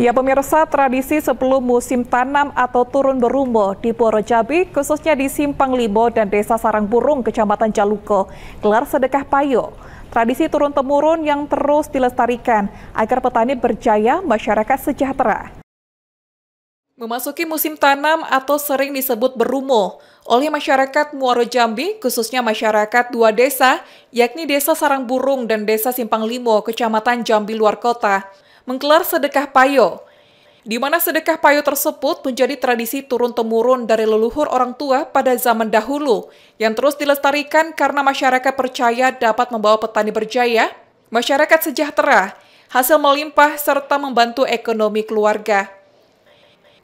Ya pemirsa, tradisi sebelum musim tanam atau turun berumur di Poro Jambi, khususnya di Simpang Limo dan Desa Sarang Burung, Kecamatan Jaluko, gelar sedekah payo. Tradisi turun-temurun yang terus dilestarikan agar petani berjaya, masyarakat sejahtera. Memasuki musim tanam atau sering disebut berumo oleh masyarakat Muaro Jambi, khususnya masyarakat dua desa, yakni Desa Sarang Burung dan Desa Simpang Limo, Kecamatan Jambi Luar Kota menggelar sedekah payo, di mana sedekah payo tersebut menjadi tradisi turun-temurun dari leluhur orang tua pada zaman dahulu, yang terus dilestarikan karena masyarakat percaya dapat membawa petani berjaya, masyarakat sejahtera, hasil melimpah, serta membantu ekonomi keluarga.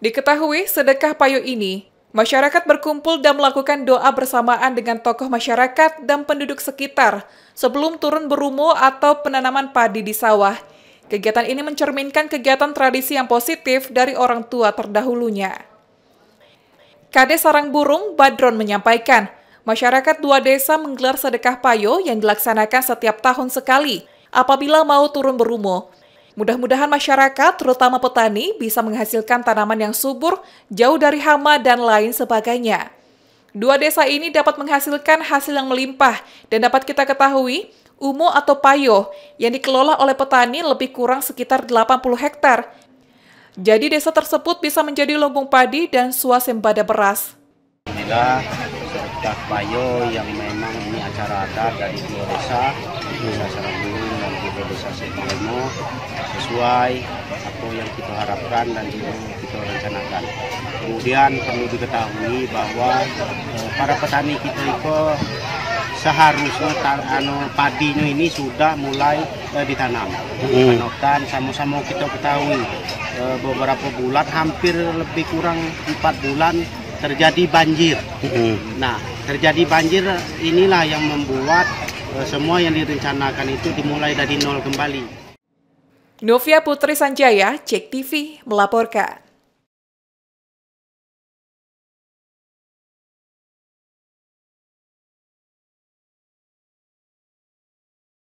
Diketahui sedekah payo ini, masyarakat berkumpul dan melakukan doa bersamaan dengan tokoh masyarakat dan penduduk sekitar sebelum turun berumur atau penanaman padi di sawah – Kegiatan ini mencerminkan kegiatan tradisi yang positif dari orang tua terdahulunya. Kade Sarang Burung, Badron menyampaikan, masyarakat dua desa menggelar sedekah payo yang dilaksanakan setiap tahun sekali apabila mau turun berumo. Mudah-mudahan masyarakat, terutama petani, bisa menghasilkan tanaman yang subur, jauh dari hama dan lain sebagainya. Dua desa ini dapat menghasilkan hasil yang melimpah dan dapat kita ketahui Umo atau Payo yang dikelola oleh petani lebih kurang sekitar 80 hektar. Jadi desa tersebut bisa menjadi lumbung padi dan suasembada beras. Inilah tas Payo yang memang ini acara adat dari desa, desa Sarabulung dan juga desa Semalemo sesuai apa yang kita harapkan dan juga kita rencanakan. Kemudian perlu diketahui bahwa eh, para petani kita itu seharusnya tang, anu padinya ini sudah mulai uh, ditanam. Hmm. Dan sama-sama kita ketahui uh, beberapa bulan hampir lebih kurang empat bulan terjadi banjir. Hmm. Nah, terjadi banjir inilah yang membuat uh, semua yang direncanakan itu dimulai dari nol kembali. Novia Putri Sanjaya, Cek TV melaporkan.